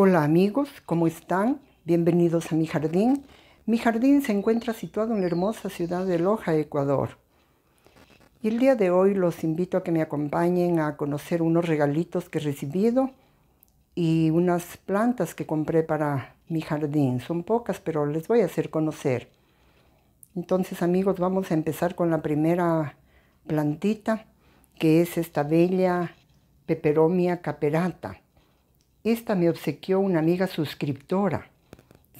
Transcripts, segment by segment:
Hola amigos, ¿cómo están? Bienvenidos a mi jardín. Mi jardín se encuentra situado en la hermosa ciudad de Loja, Ecuador. Y el día de hoy los invito a que me acompañen a conocer unos regalitos que he recibido y unas plantas que compré para mi jardín. Son pocas, pero les voy a hacer conocer. Entonces amigos, vamos a empezar con la primera plantita, que es esta bella peperomia caperata. Esta me obsequió una amiga suscriptora.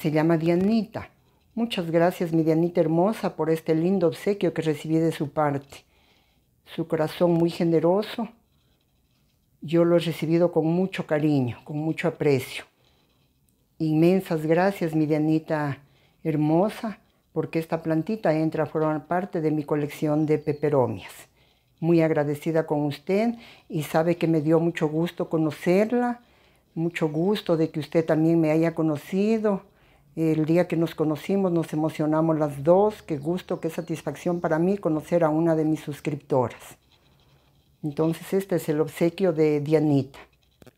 Se llama Dianita. Muchas gracias, mi Dianita hermosa, por este lindo obsequio que recibí de su parte. Su corazón muy generoso. Yo lo he recibido con mucho cariño, con mucho aprecio. Inmensas gracias, mi Dianita hermosa, porque esta plantita entra a formar parte de mi colección de peperomias. Muy agradecida con usted y sabe que me dio mucho gusto conocerla mucho gusto de que usted también me haya conocido. El día que nos conocimos nos emocionamos las dos. Qué gusto, qué satisfacción para mí conocer a una de mis suscriptoras. Entonces este es el obsequio de Dianita.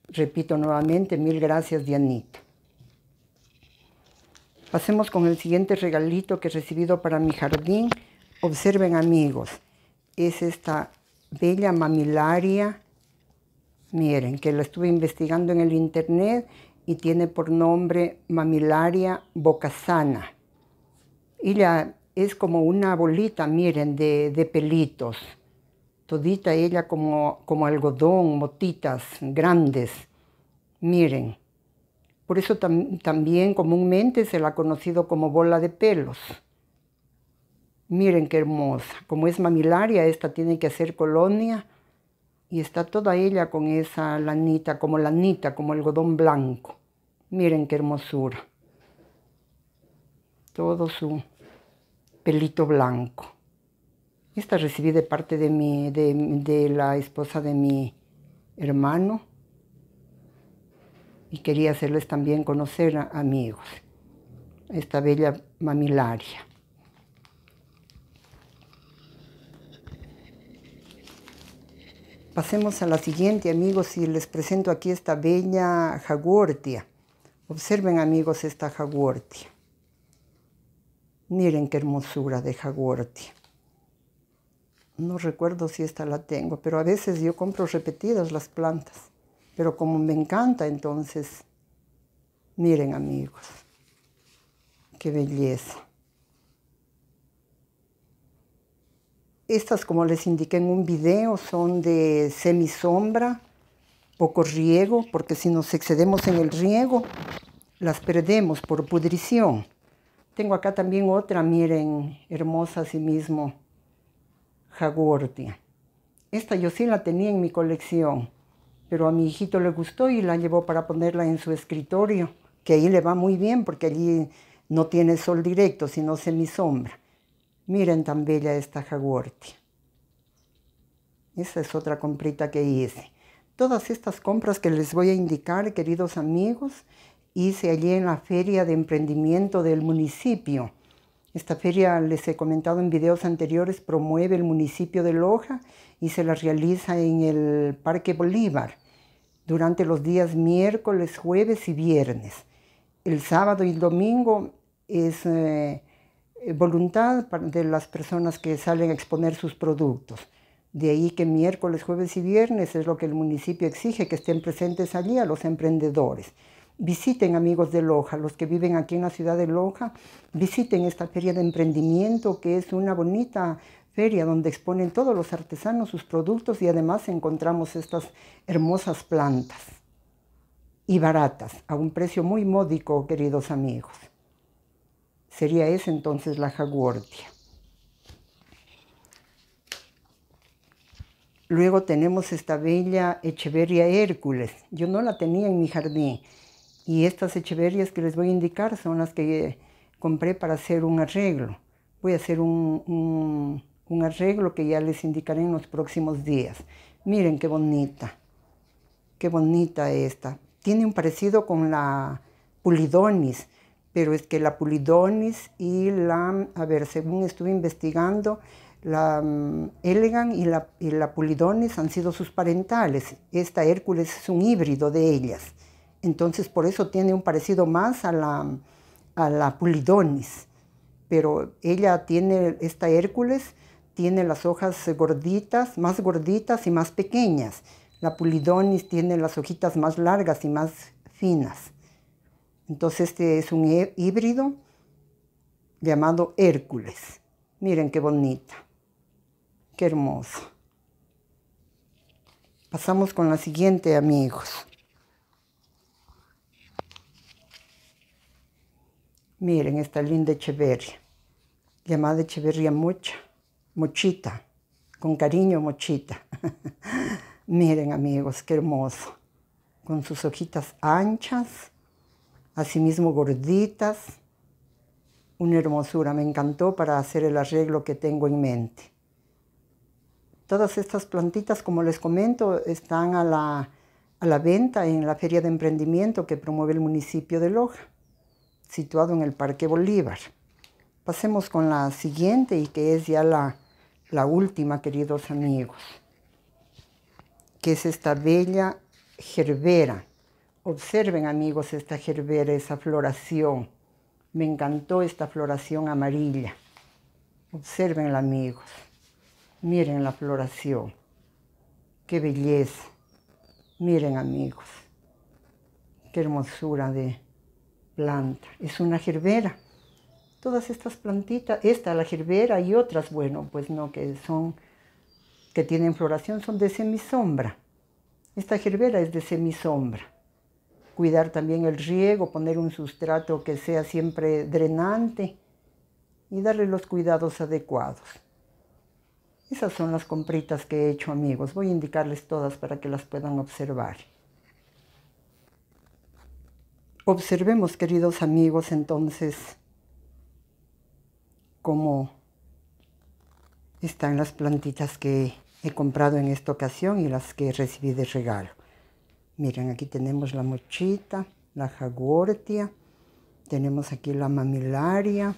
Repito nuevamente, mil gracias Dianita. Pasemos con el siguiente regalito que he recibido para mi jardín. Observen amigos, es esta bella mamilaria Miren, que la estuve investigando en el internet y tiene por nombre Mamilaria bocasana. Y la, es como una bolita, miren, de, pelitos. Todita ella como, algodón, motitas grandes. Miren. Por eso también comúnmente se la ha conocido como bola de pelos. Miren qué hermosa. Como es mamilaria, esta tiene que hacer colonia y está toda ella con esa lanita, como lanita, como algodón blanco. Miren qué hermosura. Todo su pelito blanco. Esta recibí de parte de, de, la esposa de mi hermano y quería hacerles también conocer a amigos esta bella mamilaria. Pasemos a la siguiente, amigos, y les presento aquí esta bella jaguartia. Observen, amigos, esta jaguartia. Miren qué hermosura de jaguartia. No recuerdo si esta la tengo, pero a veces yo compro repetidas las plantas. Pero como me encanta, entonces, miren, amigos, qué belleza. Estas, como les indiqué en un video, son de semisombra, poco riego, porque si nos excedemos en el riego, las perdemos por pudrición. Tengo acá también otra, miren, hermosa sí mismo, jaguardia. Esta yo sí la tenía en mi colección, pero a mi hijito le gustó y la llevó para ponerla en su escritorio, que ahí le va muy bien porque allí no tiene sol directo, sino semisombra. Miren tan bella esta jaguarte. Esa es otra comprita que hice. Todas estas compras que les voy a indicar, queridos amigos, hice allí en la feria de emprendimiento del municipio. Esta feria, les he comentado en videos anteriores, promueve el municipio de Loja y se la realiza en el Parque Bolívar durante los días miércoles, jueves y viernes. El sábado y el domingo es eh, eh, voluntad de las personas que salen a exponer sus productos. De ahí que miércoles, jueves y viernes es lo que el municipio exige, que estén presentes allí a los emprendedores. Visiten amigos de Loja, los que viven aquí en la ciudad de Loja, visiten esta feria de emprendimiento que es una bonita feria donde exponen todos los artesanos sus productos y además encontramos estas hermosas plantas y baratas, a un precio muy módico, queridos amigos. Sería esa entonces la jaguardia. Luego tenemos esta bella Echeveria Hércules. Yo no la tenía en mi jardín. Y estas Echeverias que les voy a indicar son las que eh, compré para hacer un arreglo. Voy a hacer un, un arreglo que ya les indicaré en los próximos días. Miren qué bonita. Qué bonita esta. Tiene un parecido con la Pulidonis pero es que la pulidonis y la, a ver, según estuve investigando, la mm, y la, y pulidonis han sido sus parentales. Esta Hércules es un híbrido de ellas. Entonces por eso tiene un parecido más a la, a la pulidonis. Pero ella tiene, esta Hércules tiene las hojas gorditas, más gorditas y más pequeñas. La pulidonis tiene las hojitas más largas y más finas. Entonces este es un híbrido llamado Hércules. Miren qué bonita, qué hermosa. Pasamos con la siguiente, amigos. Miren esta linda Echeverria, llamada Echeverria Mocha, Mochita, con cariño Mochita. Miren amigos, qué hermoso, con sus hojitas anchas asimismo gorditas, una hermosura, me encantó para hacer el arreglo que tengo en mente. Todas estas plantitas, como les comento, están a la, a la venta en la Feria de Emprendimiento que promueve el municipio de Loja, situado en el Parque Bolívar. Pasemos con la siguiente y que es ya la, la última, queridos amigos, que es esta bella gerbera Observen amigos esta gerbera, esa floración. Me encantó esta floración amarilla. Observenla amigos. Miren la floración. Qué belleza. Miren amigos. Qué hermosura de planta. Es una gerbera. Todas estas plantitas, esta, la gerbera y otras, bueno, pues no, que son, que tienen floración, son de semisombra. Esta gerbera es de semisombra cuidar también el riego, poner un sustrato que sea siempre drenante y darle los cuidados adecuados. Esas son las compritas que he hecho amigos, voy a indicarles todas para que las puedan observar. Observemos queridos amigos entonces cómo están las plantitas que he comprado en esta ocasión y las que recibí de regalo. Miren, aquí tenemos la mochita, la jagortia, tenemos aquí la mamilaria,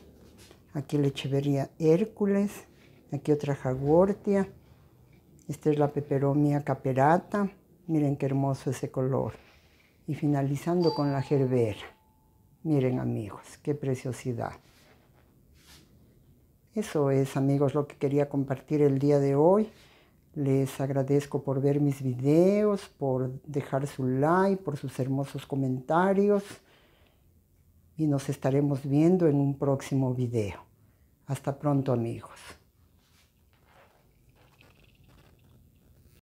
aquí la echeveria hércules, aquí otra jaguartia, esta es la peperomia caperata, miren qué hermoso ese color. Y finalizando con la gerbera, miren amigos, qué preciosidad. Eso es amigos lo que quería compartir el día de hoy. Les agradezco por ver mis videos, por dejar su like, por sus hermosos comentarios y nos estaremos viendo en un próximo video. Hasta pronto amigos.